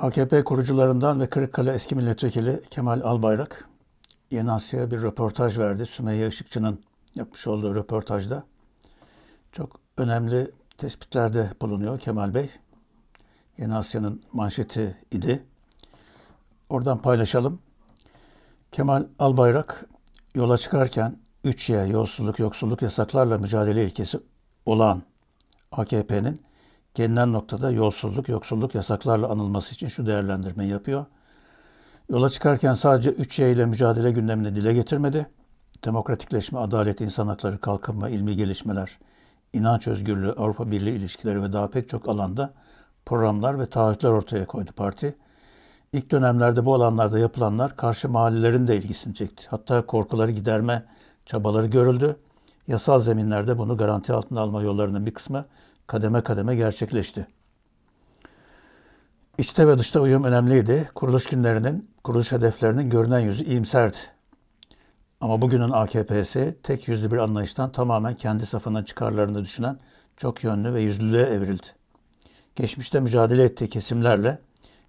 AKP kurucularından ve Kırıkkale eski milletvekili Kemal Albayrak Yeni Asya'ya bir röportaj verdi. Sümeyye Işıkçı'nın yapmış olduğu röportajda çok önemli tespitlerde bulunuyor Kemal Bey. Yeni Asya'nın manşeti idi. Oradan paylaşalım. Kemal Albayrak yola çıkarken 3Y yolsuzluk, yoksulluk, yasaklarla mücadele ilkesi olan AKP'nin Gelinen noktada yolsuzluk, yoksulluk yasaklarla anılması için şu değerlendirmeyi yapıyor. Yola çıkarken sadece üç şey ile mücadele gündemini dile getirmedi. Demokratikleşme, adalet, insan hakları, kalkınma, ilmi gelişmeler, inanç özgürlüğü, Avrupa Birliği ilişkileri ve daha pek çok alanda programlar ve taahhütler ortaya koydu parti. İlk dönemlerde bu alanlarda yapılanlar karşı mahallelerin de ilgisini çekti. Hatta korkuları giderme çabaları görüldü. Yasal zeminlerde bunu garanti altına alma yollarının bir kısmı kademe kademe gerçekleşti. İçte ve dışta uyum önemliydi. Kuruluş günlerinin, kuruluş hedeflerinin görünen yüzü iyimserdi. Ama bugünün AKP'si tek yüzlü bir anlayıştan tamamen kendi safının çıkarlarını düşünen çok yönlü ve yüzlülüğe evrildi. Geçmişte mücadele ettiği kesimlerle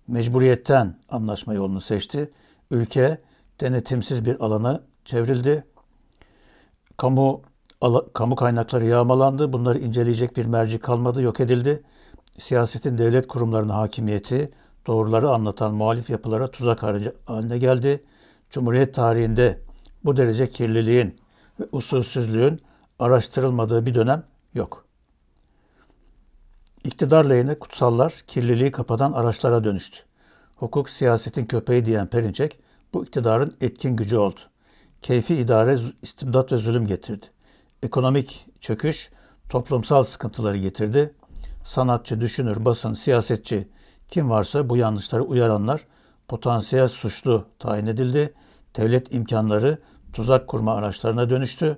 mecburiyetten anlaşma yolunu seçti. Ülke denetimsiz bir alana çevrildi. Kamu kamu kaynakları yağmalandı. Bunları inceleyecek bir merci kalmadı, yok edildi. Siyasetin devlet kurumlarının hakimiyeti doğruları anlatan muhalif yapılara tuzak haline geldi. Cumhuriyet tarihinde bu derece kirliliğin ve usulsüzlüğün araştırılmadığı bir dönem yok. İktidar lehine kutsallar kirliliği kapatan araçlara dönüştü. Hukuk siyasetin köpeği diyen Perinçek bu iktidarın etkin gücü oldu. Keyfi idare istibdat ve zulüm getirdi ekonomik çöküş toplumsal sıkıntıları getirdi. Sanatçı, düşünür, basın, siyasetçi kim varsa bu yanlışları uyaranlar potansiyel suçlu tayin edildi. Devlet imkanları tuzak kurma araçlarına dönüştü.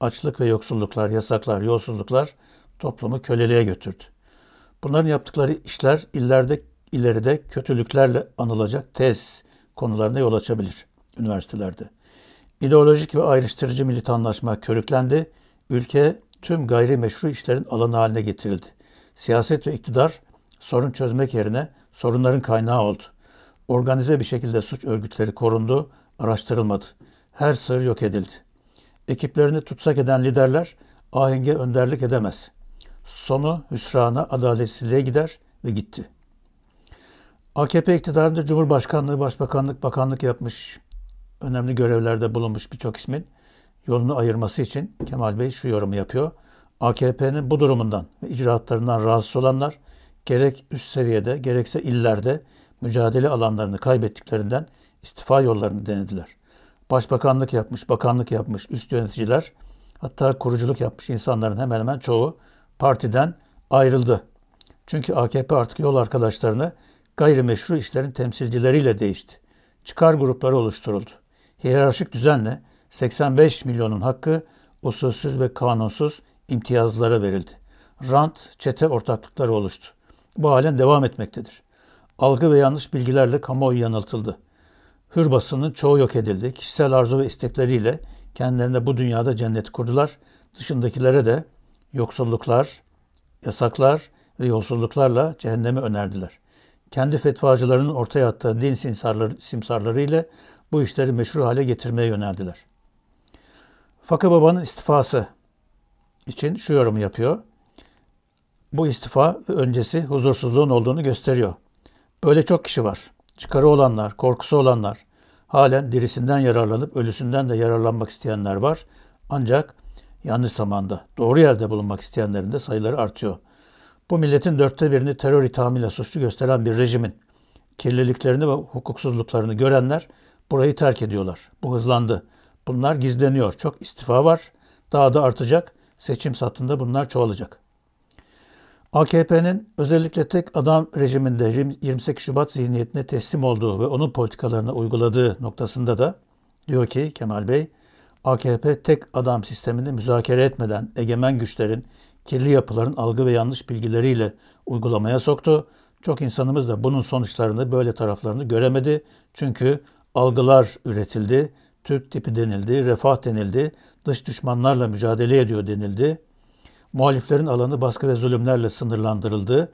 Açlık ve yoksulluklar, yasaklar, yolsuzluklar toplumu köleliğe götürdü. Bunların yaptıkları işler illerde ileride kötülüklerle anılacak tez konularına yol açabilir üniversitelerde. İdeolojik ve ayrıştırıcı militanlaşma körüklendi. Ülke tüm gayri meşru işlerin alanı haline getirildi. Siyaset ve iktidar sorun çözmek yerine sorunların kaynağı oldu. Organize bir şekilde suç örgütleri korundu, araştırılmadı. Her sır yok edildi. Ekiplerini tutsak eden liderler ahenge önderlik edemez. Sonu hüsrana, adaletsizliğe gider ve gitti. AKP iktidarında Cumhurbaşkanlığı, Başbakanlık, Bakanlık yapmış, önemli görevlerde bulunmuş birçok ismin yolunu ayırması için Kemal Bey şu yorumu yapıyor. AKP'nin bu durumundan ve icraatlarından rahatsız olanlar gerek üst seviyede gerekse illerde mücadele alanlarını kaybettiklerinden istifa yollarını denediler. Başbakanlık yapmış, bakanlık yapmış üst yöneticiler hatta kuruculuk yapmış insanların hemen hemen çoğu partiden ayrıldı. Çünkü AKP artık yol arkadaşlarını gayrimeşru işlerin temsilcileriyle değişti. Çıkar grupları oluşturuldu. Hiyerarşik düzenle 85 milyonun hakkı usulsüz ve kanunsuz imtiyazlara verildi. Rant, çete ortaklıkları oluştu. Bu halen devam etmektedir. Algı ve yanlış bilgilerle kamuoyu yanıltıldı. Hür basının çoğu yok edildi. Kişisel arzu ve istekleriyle kendilerine bu dünyada cennet kurdular. Dışındakilere de yoksulluklar, yasaklar ve yolsuzluklarla cehennemi önerdiler. Kendi fetvacılarının ortaya attığı din simsarları, simsarları ile bu işleri meşru hale getirmeye yöneldiler.'' Fakı Baba'nın istifası için şu yorumu yapıyor. Bu istifa ve öncesi huzursuzluğun olduğunu gösteriyor. Böyle çok kişi var. Çıkarı olanlar, korkusu olanlar, halen dirisinden yararlanıp ölüsünden de yararlanmak isteyenler var. Ancak yanlış zamanda, doğru yerde bulunmak isteyenlerin de sayıları artıyor. Bu milletin dörtte birini terör ithamıyla suçlu gösteren bir rejimin kirliliklerini ve hukuksuzluklarını görenler burayı terk ediyorlar. Bu hızlandı. Bunlar gizleniyor. Çok istifa var. Daha da artacak. Seçim satında bunlar çoğalacak. AKP'nin özellikle tek adam rejiminde 28 Şubat zihniyetine teslim olduğu ve onun politikalarını uyguladığı noktasında da diyor ki Kemal Bey, AKP tek adam sistemini müzakere etmeden egemen güçlerin, kirli yapıların algı ve yanlış bilgileriyle uygulamaya soktu. Çok insanımız da bunun sonuçlarını, böyle taraflarını göremedi. Çünkü algılar üretildi, Türk tipi denildi, refah denildi, dış düşmanlarla mücadele ediyor denildi. Muhaliflerin alanı baskı ve zulümlerle sınırlandırıldı.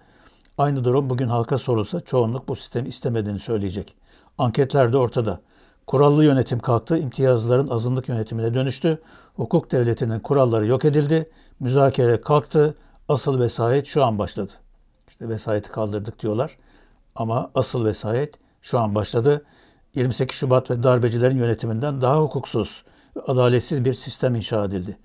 Aynı durum bugün halka sorulsa çoğunluk bu sistemi istemediğini söyleyecek. Anketlerde ortada. Kurallı yönetim kalktı, imtiyazların azınlık yönetimine dönüştü. Hukuk devletinin kuralları yok edildi, müzakere kalktı, asıl vesayet şu an başladı. İşte vesayeti kaldırdık diyorlar ama asıl vesayet şu an başladı. 28 Şubat ve darbecilerin yönetiminden daha hukuksuz, adaletsiz bir sistem inşa edildi.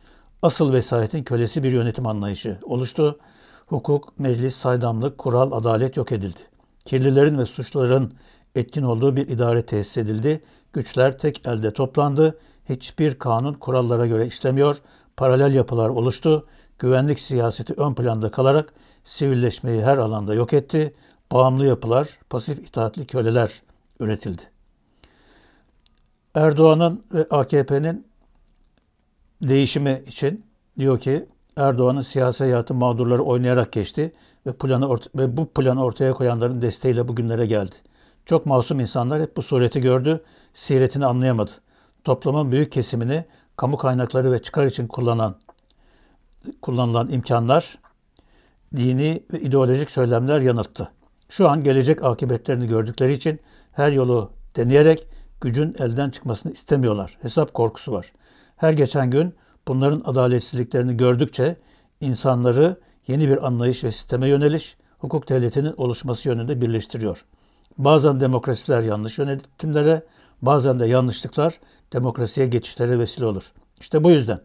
Asıl vesayetin kölesi bir yönetim anlayışı oluştu. Hukuk, meclis, saydamlık, kural, adalet yok edildi. Kirlilerin ve suçluların etkin olduğu bir idare tesis edildi. Güçler tek elde toplandı. Hiçbir kanun kurallara göre işlemiyor. Paralel yapılar oluştu. Güvenlik siyaseti ön planda kalarak sivilleşmeyi her alanda yok etti. Bağımlı yapılar, pasif itaatli köleler üretildi. Erdoğan'ın ve AKP'nin değişimi için diyor ki Erdoğan'ın siyasi hayatı mağdurları oynayarak geçti ve planı ve bu planı ortaya koyanların desteğiyle bugünlere geldi. Çok masum insanlar hep bu sureti gördü, siretini anlayamadı. Toplumun büyük kesimini kamu kaynakları ve çıkar için kullanan kullanılan imkanlar, dini ve ideolojik söylemler yanılttı. Şu an gelecek akıbetlerini gördükleri için her yolu deneyerek gücün elden çıkmasını istemiyorlar. Hesap korkusu var. Her geçen gün bunların adaletsizliklerini gördükçe insanları yeni bir anlayış ve sisteme yöneliş, hukuk devletinin oluşması yönünde birleştiriyor. Bazen demokrasiler yanlış yönetimlere, bazen de yanlışlıklar demokrasiye geçişlere vesile olur. İşte bu yüzden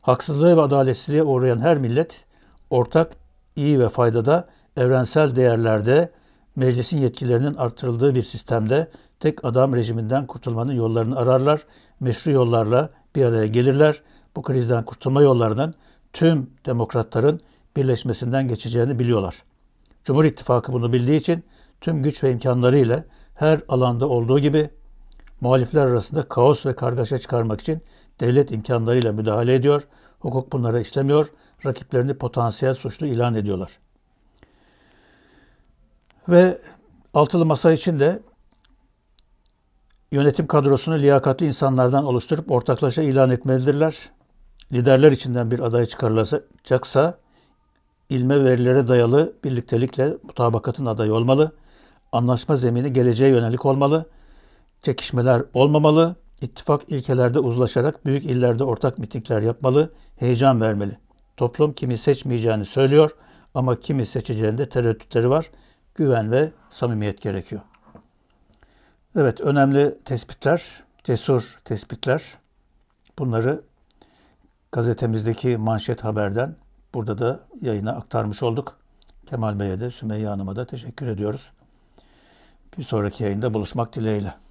haksızlığı ve adaletsizliğe uğrayan her millet ortak iyi ve faydada evrensel değerlerde meclisin yetkilerinin artırıldığı bir sistemde tek adam rejiminden kurtulmanın yollarını ararlar, meşru yollarla bir araya gelirler. Bu krizden kurtulma yollarından tüm demokratların birleşmesinden geçeceğini biliyorlar. Cumhur İttifakı bunu bildiği için tüm güç ve imkanları ile her alanda olduğu gibi muhalifler arasında kaos ve kargaşa çıkarmak için devlet imkanlarıyla müdahale ediyor, hukuk bunlara işlemiyor, rakiplerini potansiyel suçlu ilan ediyorlar. Ve altılı masa için de yönetim kadrosunu liyakatli insanlardan oluşturup ortaklaşa ilan etmelidirler. Liderler içinden bir aday çıkarılacaksa ilme verilere dayalı birliktelikle mutabakatın adayı olmalı. Anlaşma zemini geleceğe yönelik olmalı. Çekişmeler olmamalı. İttifak ilkelerde uzlaşarak büyük illerde ortak mitingler yapmalı, heyecan vermeli. Toplum kimi seçmeyeceğini söylüyor ama kimi seçeceğinde tereddütleri var. Güven ve samimiyet gerekiyor. Evet, önemli tespitler, cesur tespitler. Bunları gazetemizdeki manşet haberden burada da yayına aktarmış olduk. Kemal Bey'e de Sümeyye Hanım'a da teşekkür ediyoruz. Bir sonraki yayında buluşmak dileğiyle.